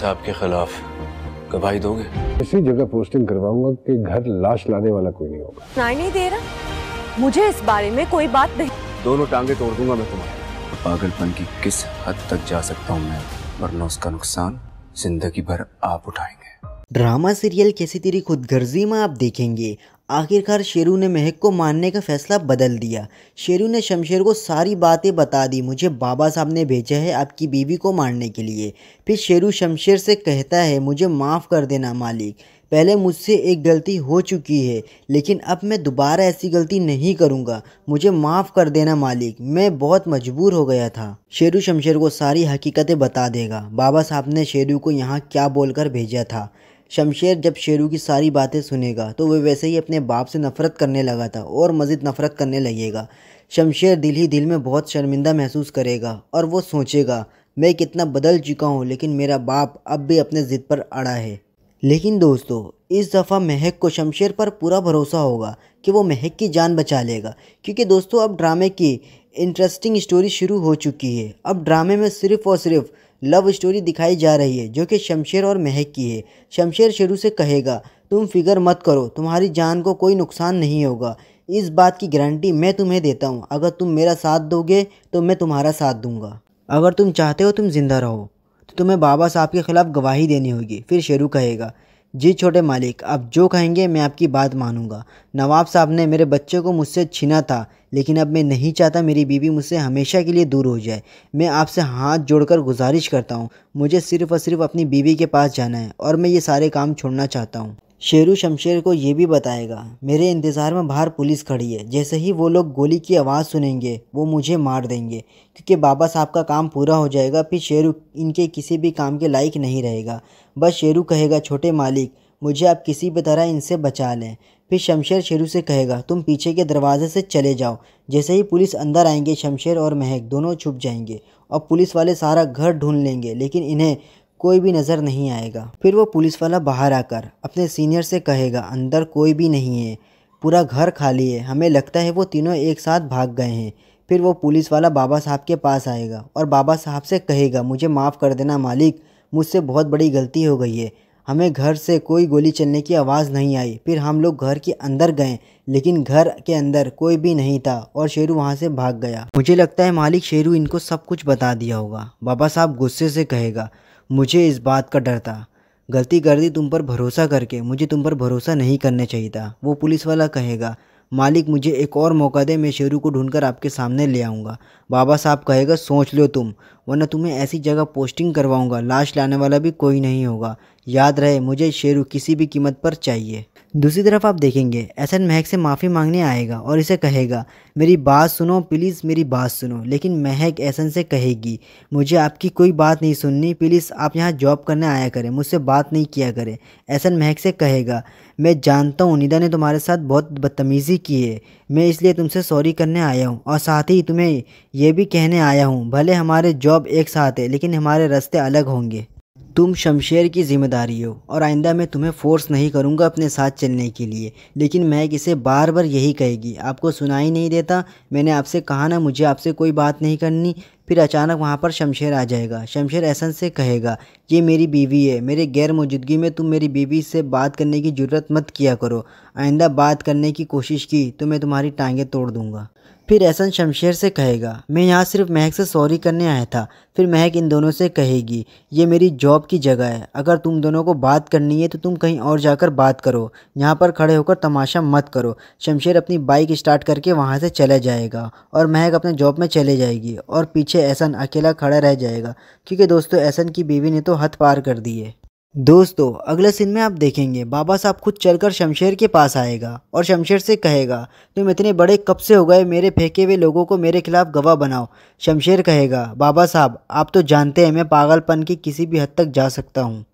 साहब के खिलाफ गवाही दोगे इसी जगह पोस्टिंग करवाऊंगा कि घर लाश लाने वाला कोई नहीं होगा सुनाई नहीं दे रहा मुझे इस बारे में कोई बात नहीं दोनों टांगे तोड़ दूंगा मैं तुम्हारे पागलपन की किस हद तक जा सकता हूँ मैं वरना उसका नुकसान जिंदगी भर आप उठाएंगे ड्रामा सीरियल कैसी तेरी खुदगर्जी में आप देखेंगे आखिरकार शेरू ने महक को मानने का फैसला बदल दिया शेरू ने शमशेर को सारी बातें बता दी मुझे बाबा साहब ने भेजा है आपकी बीवी को मारने के लिए फिर शेरू शमशेर से कहता है मुझे माफ़ कर देना मालिक पहले मुझसे एक गलती हो चुकी है लेकिन अब मैं दोबारा ऐसी गलती नहीं करूँगा मुझे माफ़ कर देना मालिक मैं बहुत मजबूर हो गया था शेरू शमशेर को सारी हकीकतें बता देगा बाबा साहब ने शेरू को यहाँ क्या बोलकर भेजा था शमशेर जब शेरू की सारी बातें सुनेगा तो वह वैसे ही अपने बाप से नफ़रत करने लगा था और मज़ीद नफ़रत करने लगेगा शमशेर दिल ही दिल में बहुत शर्मिंदा महसूस करेगा और वो सोचेगा मैं कितना बदल चुका हूँ लेकिन मेरा बाप अब भी अपने ज़िद पर अड़ा है लेकिन दोस्तों इस दफ़ा महक को शमशेर पर पूरा भरोसा होगा कि वो महक की जान बचा लेगा क्योंकि दोस्तों अब ड्रामे की इंटरेस्टिंग स्टोरी शुरू हो चुकी है अब ड्रामे में सिर्फ़ और सिर्फ लव स्टोरी दिखाई जा रही है जो कि शमशेर और महक की है शमशेर शुरू से कहेगा तुम फिक्र मत करो तुम्हारी जान को कोई नुकसान नहीं होगा इस बात की गारंटी मैं तुम्हें देता हूँ अगर तुम मेरा साथ दोगे तो मैं तुम्हारा साथ दूंगा अगर तुम चाहते हो तुम ज़िंदा रहो तो तुम्हें बाबा साहब के ख़िलाफ़ गवाही देनी होगी फिर शेरू कहेगा जी छोटे मालिक आप जो कहेंगे मैं आपकी बात मानूंगा नवाब साहब ने मेरे बच्चे को मुझसे छीना था लेकिन अब मैं नहीं चाहता मेरी बीवी मुझसे हमेशा के लिए दूर हो जाए मैं आपसे हाथ जोड़कर गुजारिश करता हूँ मुझे सिर्फ़ और सिर्फ अपनी बीवी के पास जाना है और मैं ये सारे काम छोड़ना चाहता हूँ शेरू शमशेर को ये भी बताएगा मेरे इंतज़ार में बाहर पुलिस खड़ी है जैसे ही वो लोग गोली की आवाज़ सुनेंगे वो मुझे मार देंगे क्योंकि बाबा साहब का काम पूरा हो जाएगा फिर शेरू इनके किसी भी काम के लायक नहीं रहेगा बस शेरू कहेगा छोटे मालिक मुझे आप किसी भी तरह इनसे बचा लें फिर शमशेर शेरू से कहेगा तुम पीछे के दरवाजे से चले जाओ जैसे ही पुलिस अंदर आएंगे शमशेर और महक दोनों छुप जाएंगे और पुलिस वाले सारा घर ढूंढ लेंगे लेकिन इन्हें कोई भी नज़र नहीं आएगा फिर वो पुलिस वाला बाहर आकर अपने सीनियर से कहेगा अंदर कोई भी नहीं है पूरा घर खाली है हमें लगता है वो तीनों एक साथ भाग गए हैं फिर वो पुलिस वाला बाबा साहब के पास आएगा और बाबा साहब से कहेगा मुझे माफ़ कर देना मालिक मुझसे बहुत बड़ी गलती हो गई है हमें घर से कोई गोली चलने की आवाज़ नहीं आई फिर हम लोग घर के अंदर गए लेकिन घर के अंदर कोई भी नहीं था और शेरू वहाँ से भाग गया मुझे लगता है मालिक शेरू इनको सब कुछ बता दिया होगा बाबा साहब गुस्से से कहेगा मुझे इस बात का डर था गलती कर दी तुम पर भरोसा करके मुझे तुम पर भरोसा नहीं करना चाहिए था वो पुलिस वाला कहेगा मालिक मुझे एक और मौका दे मैं शेरू को ढूंढकर आपके सामने ले आऊँगा बाबा साहब कहेगा सोच लो तुम वरना तुम्हें ऐसी जगह पोस्टिंग करवाऊँगा लाश लाने वाला भी कोई नहीं होगा याद रहे मुझे शेरू किसी भी कीमत पर चाहिए दूसरी तरफ आप देखेंगे एहसन महक से माफ़ी मांगने आएगा और इसे कहेगा मेरी बात सुनो प्लीज़ मेरी बात सुनो लेकिन महक एहसन से कहेगी मुझे आपकी कोई बात नहीं सुननी प्लीज़ आप यहाँ जॉब करने आया करें मुझसे बात नहीं किया करें एहसन महक से कहेगा मैं जानता हूँ निदा ने तुम्हारे साथ बहुत बदतमीज़ी की है मैं इसलिए तुमसे सॉरी करने आया हूँ और साथ ही तुम्हें यह भी कहने आया हूँ भले हमारे जॉब एक साथ है लेकिन हमारे रास्ते अलग होंगे तुम शमशेर की ज़िम्मेदारी हो और आइंदा मैं तुम्हें फ़ोर्स नहीं करूँगा अपने साथ चलने के लिए लेकिन मैग इसे बार बार यही कहेगी आपको सुनाई नहीं देता मैंने आपसे कहा ना मुझे आपसे कोई बात नहीं करनी फिर अचानक वहाँ पर शमशेर आ जाएगा शमशेर एहसन से कहेगा ये मेरी बीवी है मेरे गैर मौजूदगी में तुम मेरी बीवी से बात करने की ज़रूरत मत किया करो आइंदा बात करने की कोशिश की तो मैं तुम्हारी टांगें तोड़ दूँगा फिर एहसन शमशेर से कहेगा मैं यहाँ सिर्फ महक से सॉरी करने आया था फिर महक इन दोनों से कहेगी ये मेरी जॉब की जगह है अगर तुम दोनों को बात करनी है तो तुम कहीं और जाकर बात करो यहाँ पर खड़े होकर तमाशा मत करो शमशेर अपनी बाइक स्टार्ट करके वहाँ से चला जाएगा और महक अपने जॉब में चले जाएगी और पीछे एहसन अकेला खड़ा रह जाएगा क्योंकि दोस्तों एहसन की बीवी ने तो हथ पार कर दी है दोस्तों अगले सीन में आप देखेंगे बाबा साहब खुद चलकर शमशेर के पास आएगा और शमशेर से कहेगा तुम इतने बड़े कब से हो गए मेरे फेंके हुए लोगों को मेरे खिलाफ गवाह बनाओ शमशेर कहेगा बाबा साहब आप तो जानते हैं मैं पागलपन की किसी भी हद तक जा सकता हूँ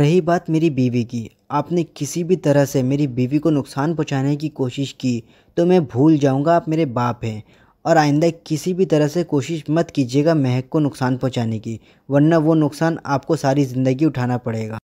रही बात मेरी बीवी की आपने किसी भी तरह से मेरी बीवी को नुकसान पहुँचाने की कोशिश की तो मैं भूल जाऊँगा आप मेरे बाप हैं और आइंदा किसी भी तरह से कोशिश मत कीजिएगा महक को नुकसान पहुंचाने की वरना वो नुकसान आपको सारी ज़िंदगी उठाना पड़ेगा